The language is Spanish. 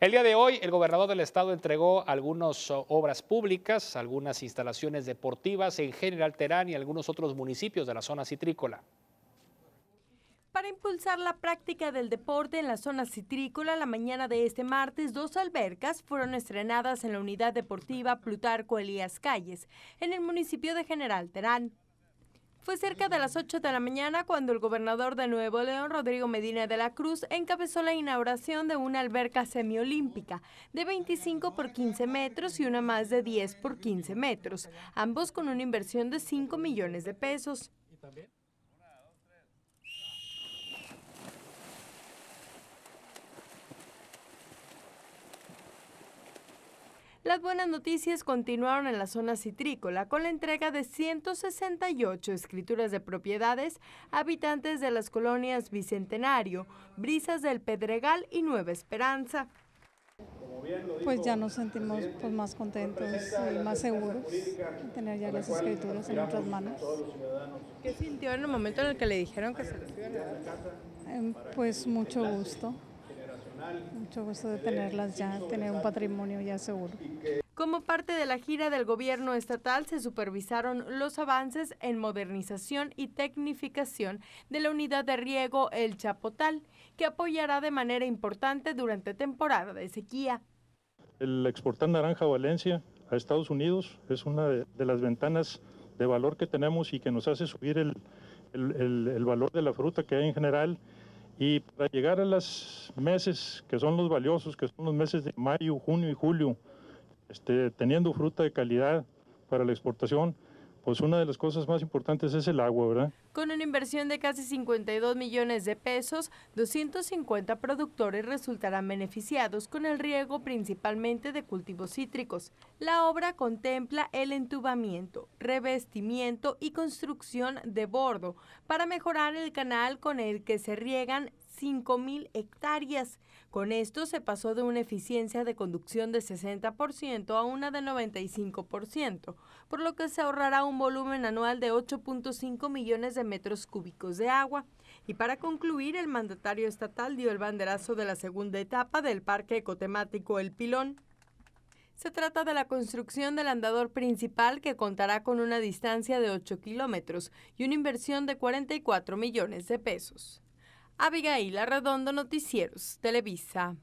El día de hoy, el gobernador del estado entregó algunas eh, obras públicas, algunas instalaciones deportivas en General Terán y algunos otros municipios de la zona citrícola. Para impulsar la práctica del deporte en la zona citrícola, la mañana de este martes, dos albercas fueron estrenadas en la unidad deportiva Plutarco Elías Calles, en el municipio de General Terán. Fue cerca de las 8 de la mañana cuando el gobernador de Nuevo León, Rodrigo Medina de la Cruz, encabezó la inauguración de una alberca semiolímpica de 25 por 15 metros y una más de 10 por 15 metros, ambos con una inversión de 5 millones de pesos. Las buenas noticias continuaron en la zona citrícola con la entrega de 168 escrituras de propiedades a habitantes de las colonias Bicentenario, Brisas del Pedregal y Nueva Esperanza. Pues ya nos sentimos pues, más contentos y más seguros de tener ya las escrituras en nuestras manos. ¿Qué sintió en el momento en el que le dijeron que se les iban em, Pues mucho gusto. Mucho gusto de tenerlas ya, tener un patrimonio ya seguro. Como parte de la gira del gobierno estatal, se supervisaron los avances en modernización y tecnificación de la unidad de riego El Chapotal, que apoyará de manera importante durante temporada de sequía. El exportar naranja a Valencia, a Estados Unidos, es una de, las ventanas de valor que tenemos y que nos hace subir el, el, el valor de la fruta que hay en general y para llegar a los meses que son los valiosos, que son los meses de mayo, junio y julio, este, teniendo fruta de calidad para la exportación, pues una de las cosas más importantes es el agua, ¿verdad? Con una inversión de casi 52 millones de pesos, 250 productores resultarán beneficiados con el riego principalmente de cultivos cítricos. La obra contempla el entubamiento, revestimiento y construcción de bordo para mejorar el canal con el que se riegan 5.000 hectáreas. Con esto se pasó de una eficiencia de conducción de 60% a una de 95%, por lo que se ahorrará un volumen anual de 8.5 millones de metros cúbicos de agua. Y para concluir, el mandatario estatal dio el banderazo de la segunda etapa del parque ecotemático El Pilón. Se trata de la construcción del andador principal que contará con una distancia de 8 kilómetros y una inversión de 44 millones de pesos. Abigail Arredondo Noticieros, Televisa.